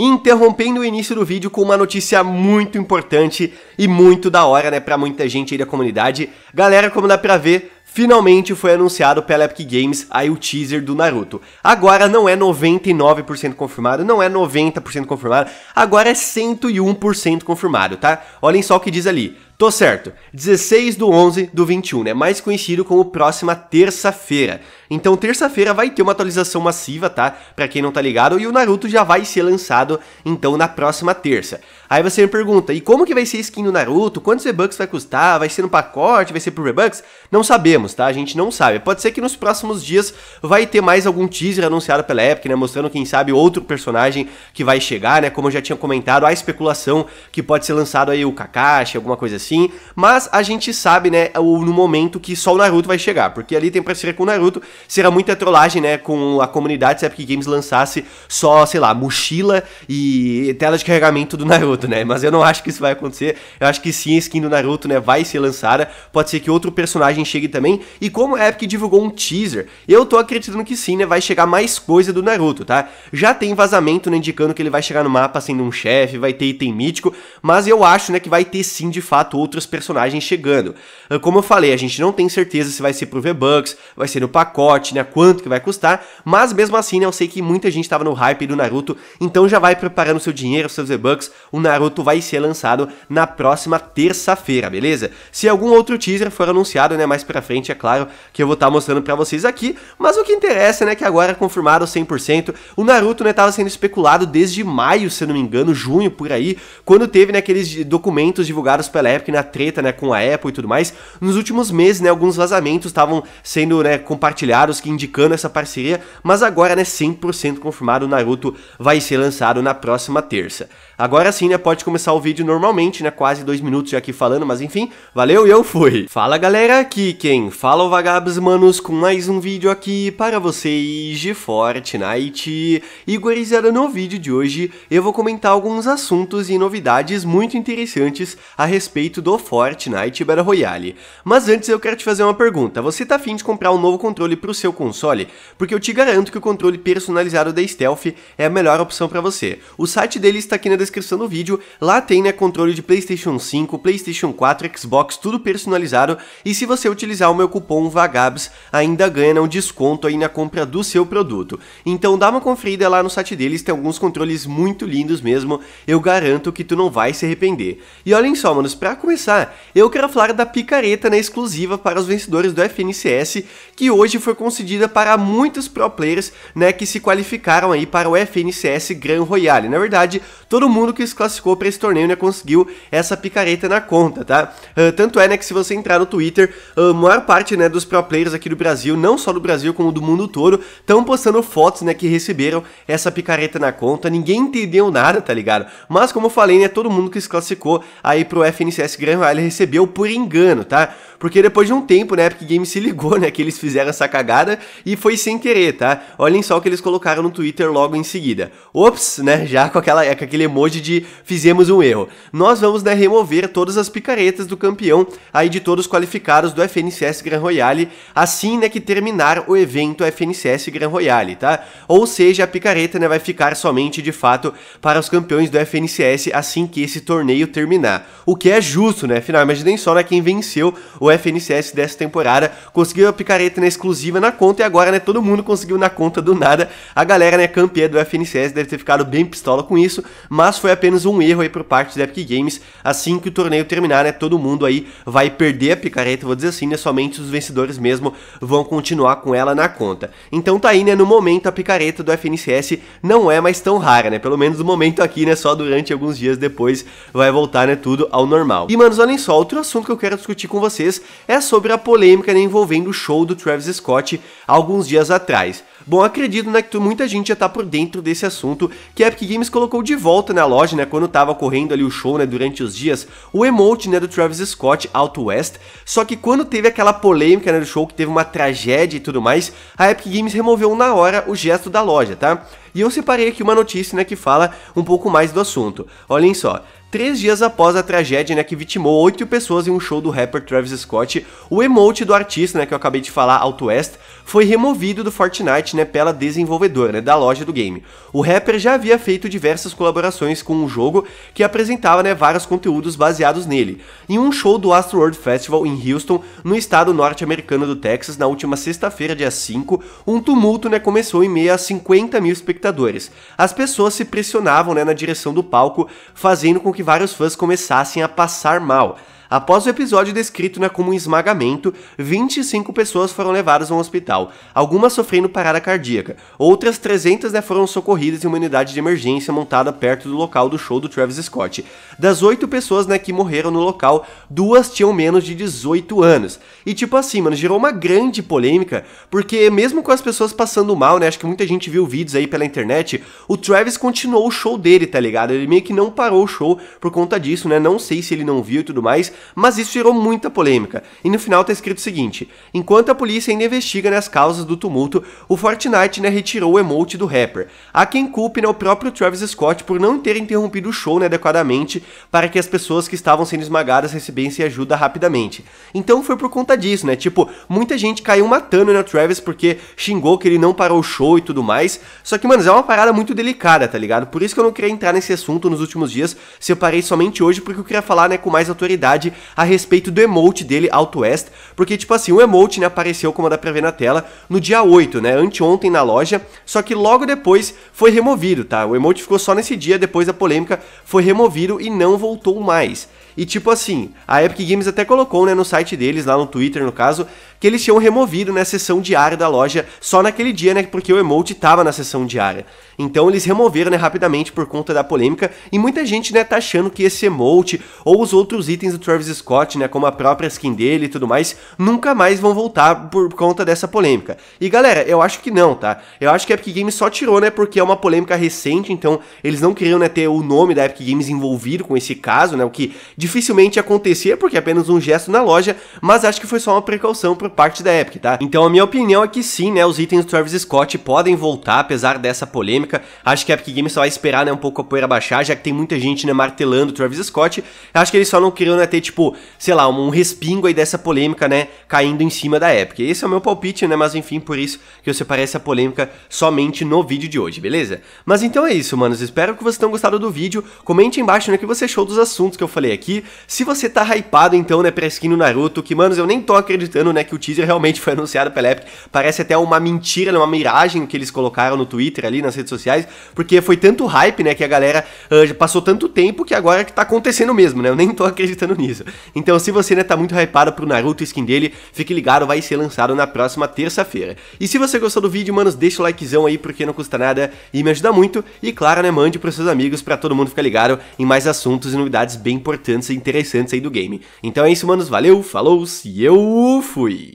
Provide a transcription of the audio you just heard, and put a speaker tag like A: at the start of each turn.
A: interrompendo o início do vídeo com uma notícia muito importante e muito da hora, né, pra muita gente aí da comunidade. Galera, como dá pra ver, Finalmente foi anunciado pela Epic Games aí o teaser do Naruto. Agora não é 99% confirmado, não é 90% confirmado, agora é 101% confirmado, tá? Olhem só o que diz ali. Tô certo, 16 do 11 do 21, né? Mais conhecido como próxima terça-feira. Então, terça-feira vai ter uma atualização massiva, tá? Pra quem não tá ligado, e o Naruto já vai ser lançado, então, na próxima terça. Aí você me pergunta, e como que vai ser skin do Naruto? Quantos V-Bucks vai custar? Vai ser no pacote? Vai ser por V-Bucks? Não sabemos sabemos, tá? A gente não sabe. Pode ser que nos próximos dias vai ter mais algum teaser anunciado pela Epic, né? Mostrando, quem sabe, outro personagem que vai chegar, né? Como eu já tinha comentado, há especulação que pode ser lançado aí o Kakashi, alguma coisa assim. Mas a gente sabe, né, no momento que só o Naruto vai chegar. Porque ali tem parceria com o Naruto, será muita trollagem, né? Com a comunidade se a Epic Games lançasse só, sei lá, mochila e tela de carregamento do Naruto, né? Mas eu não acho que isso vai acontecer. Eu acho que sim, a skin do Naruto, né, vai ser lançada. Pode ser que outro personagem chegue também também, e como a Epic divulgou um teaser, eu tô acreditando que sim, né, vai chegar mais coisa do Naruto, tá? Já tem vazamento, né, indicando que ele vai chegar no mapa sendo um chefe, vai ter item mítico, mas eu acho, né, que vai ter sim, de fato, outros personagens chegando. Ah, como eu falei, a gente não tem certeza se vai ser pro V-Bucks, vai ser no pacote, né, quanto que vai custar, mas mesmo assim, né, eu sei que muita gente tava no hype do Naruto, então já vai preparando seu dinheiro, seus V-Bucks, o Naruto vai ser lançado na próxima terça-feira, beleza? Se algum outro teaser for anunciado, né, mais pra frente, é claro, que eu vou estar tá mostrando para vocês aqui. Mas o que interessa, né, que agora é confirmado 100%. O Naruto, né, tava sendo especulado desde maio, se não me engano, junho, por aí, quando teve, né, aqueles documentos divulgados pela Epic na né, treta, né, com a Apple e tudo mais. Nos últimos meses, né, alguns vazamentos estavam sendo, né, compartilhados, que indicando essa parceria, mas agora, né, 100% confirmado, o Naruto vai ser lançado na próxima terça. Agora sim, né, pode começar o vídeo normalmente, né, quase dois minutos já aqui falando, mas enfim, valeu e eu fui. Fala galera, aqui quem fala é o Vagabos Manos com mais um vídeo aqui para vocês de Fortnite. E gurizada, no vídeo de hoje eu vou comentar alguns assuntos e novidades muito interessantes a respeito do Fortnite Battle Royale. Mas antes eu quero te fazer uma pergunta, você tá afim de comprar um novo controle pro seu console? Porque eu te garanto que o controle personalizado da Stealth é a melhor opção para você. O site dele está aqui na descrição descrição do vídeo. Lá tem né, controle de Playstation 5, Playstation 4, Xbox, tudo personalizado. E se você utilizar o meu cupom VAGABS, ainda ganha né, um desconto aí na compra do seu produto. Então dá uma conferida lá no site deles, tem alguns controles muito lindos mesmo. Eu garanto que tu não vai se arrepender. E olhem só, manos, pra começar, eu quero falar da picareta né, exclusiva para os vencedores do FNCS, que hoje foi concedida para muitos pro players né, que se qualificaram aí para o FNCS Grand Royale. Na verdade, todo mundo mundo que se classificou para esse torneio né, conseguiu essa picareta na conta, tá? Uh, tanto é né, que se você entrar no Twitter, ah, a uh, maior parte né, dos pro players aqui do Brasil, não só do Brasil como do mundo todo, estão postando fotos né, que receberam essa picareta na conta. Ninguém entendeu nada, tá ligado? Mas como eu falei, né, todo mundo que se classificou aí pro FNCS Grand Rally recebeu por engano, tá? Porque depois de um tempo, né, a Epic Games se ligou, né, que eles fizeram essa cagada e foi sem querer, tá? Olhem só o que eles colocaram no Twitter logo em seguida. Ops, né, já com, aquela, com aquele emoji hoje de fizemos um erro. Nós vamos né, remover todas as picaretas do campeão aí de todos qualificados do FNCS Gran Royale, assim né, que terminar o evento FNCS Gran Royale, tá? Ou seja, a picareta né, vai ficar somente de fato para os campeões do FNCS assim que esse torneio terminar. O que é justo, né? Afinal, imaginem só né, quem venceu o FNCS dessa temporada, conseguiu a picareta né, exclusiva na conta e agora né, todo mundo conseguiu na conta do nada. A galera né, campeã do FNCS deve ter ficado bem pistola com isso, mas mas foi apenas um erro aí por parte da Epic Games. Assim que o torneio terminar, né, todo mundo aí vai perder a picareta, vou dizer assim, né, somente os vencedores mesmo vão continuar com ela na conta. Então tá aí, né, no momento a picareta do FNCS não é mais tão rara, né, pelo menos no momento aqui, né, só durante alguns dias depois vai voltar, né, tudo ao normal. E, manos, olhem só, outro assunto que eu quero discutir com vocês é sobre a polêmica né, envolvendo o show do Travis Scott alguns dias atrás. Bom, acredito, né, que muita gente já tá por dentro desse assunto, que a Epic Games colocou de volta na né, loja, né, quando tava correndo ali o show, né, durante os dias, o emote, né, do Travis Scott, Out West, só que quando teve aquela polêmica, né, do show, que teve uma tragédia e tudo mais, a Epic Games removeu na hora o gesto da loja, tá? E eu separei aqui uma notícia, né, que fala um pouco mais do assunto. Olhem só, Três dias após a tragédia, né, que vitimou oito pessoas em um show do rapper Travis Scott, o emote do artista, né, que eu acabei de falar, Out West, foi removido do Fortnite, né, pela desenvolvedora, né, da loja do game. O rapper já havia feito diversas colaborações com o um jogo que apresentava, né, vários conteúdos baseados nele. Em um show do Astroworld Festival em Houston, no estado norte-americano do Texas, na última sexta-feira, dia 5, um tumulto, né, começou em meio a 50 mil espectadores. As pessoas se pressionavam, né, na direção do palco, fazendo com que que vários fãs começassem a passar mal. Após o episódio descrito né, como um esmagamento, 25 pessoas foram levadas a um hospital, algumas sofrendo parada cardíaca. Outras 300 né, foram socorridas em uma unidade de emergência montada perto do local do show do Travis Scott. Das oito pessoas né, que morreram no local, duas tinham menos de 18 anos. E tipo assim, mano, gerou uma grande polêmica, porque mesmo com as pessoas passando mal, né, acho que muita gente viu vídeos aí pela internet, o Travis continuou o show dele, tá ligado? Ele meio que não parou o show por conta disso, né? Não sei se ele não viu e tudo mais, mas isso gerou muita polêmica. E no final está escrito o seguinte: enquanto a polícia ainda investiga as causas do tumulto, o Fortnite né, retirou o emote do rapper. Há quem culpe né, o próprio Travis Scott por não ter interrompido o show né, adequadamente para que as pessoas que estavam sendo esmagadas recebessem ajuda rapidamente. Então foi por conta disso, né? Tipo, muita gente caiu matando né, o Travis porque xingou que ele não parou o show e tudo mais. Só que, mano, é uma parada muito delicada, tá ligado? Por isso que eu não queria entrar nesse assunto nos últimos dias, Se eu parei somente hoje porque eu queria falar né, com mais autoridade a respeito do emote dele, Auto West, porque, tipo assim, o emote, né, apareceu, como dá pra ver na tela, no dia 8, né, anteontem na loja, só que logo depois foi removido, tá? O emote ficou só nesse dia, depois da polêmica, foi removido e não voltou mais. E tipo assim, a Epic Games até colocou, né, no site deles, lá no Twitter no caso, que eles tinham removido na sessão diária da loja só naquele dia, né? Porque o emote tava na sessão diária. Então eles removeram né, rapidamente por conta da polêmica e muita gente né, tá achando que esse emote ou os outros itens do Travis Scott, né, como a própria skin dele e tudo mais, nunca mais vão voltar por conta dessa polêmica. E galera, eu acho que não, tá? Eu acho que a Epic Games só tirou, né, porque é uma polêmica recente, então eles não queriam né, ter o nome da Epic Games envolvido com esse caso, né, o que dificilmente acontecia porque é apenas um gesto na loja, mas acho que foi só uma precaução parte da Epic, tá? Então a minha opinião é que sim, né, os itens do Travis Scott podem voltar, apesar dessa polêmica. Acho que a Epic Games só vai esperar, né, um pouco a poeira baixar, já que tem muita gente, né, martelando o Travis Scott. Acho que eles só não queriam, né, ter, tipo, sei lá, um respingo aí dessa polêmica, né, caindo em cima da Epic. Esse é o meu palpite, né, mas enfim, por isso que eu separei essa polêmica somente no vídeo de hoje, beleza? Mas então é isso, manos, espero que vocês tenham gostado do vídeo. Comente embaixo, né, que você achou dos assuntos que eu falei aqui. Se você tá hypado, então, né, pra skin no Naruto, que, manos, eu nem tô acreditando, né, que o o teaser realmente foi anunciado pela Epic. Parece até uma mentira, né, uma miragem que eles colocaram no Twitter ali, nas redes sociais, porque foi tanto hype, né, que a galera uh, passou tanto tempo que agora que tá acontecendo mesmo, né? Eu nem tô acreditando nisso. Então, se você, né, tá muito hypado pro Naruto, skin dele, fique ligado, vai ser lançado na próxima terça-feira. E se você gostou do vídeo, manos, deixa o likezão aí, porque não custa nada e me ajuda muito. E claro, né, mande pros seus amigos para todo mundo ficar ligado em mais assuntos e novidades bem importantes e interessantes aí do game. Então é isso, manos, valeu, falou, e eu fui!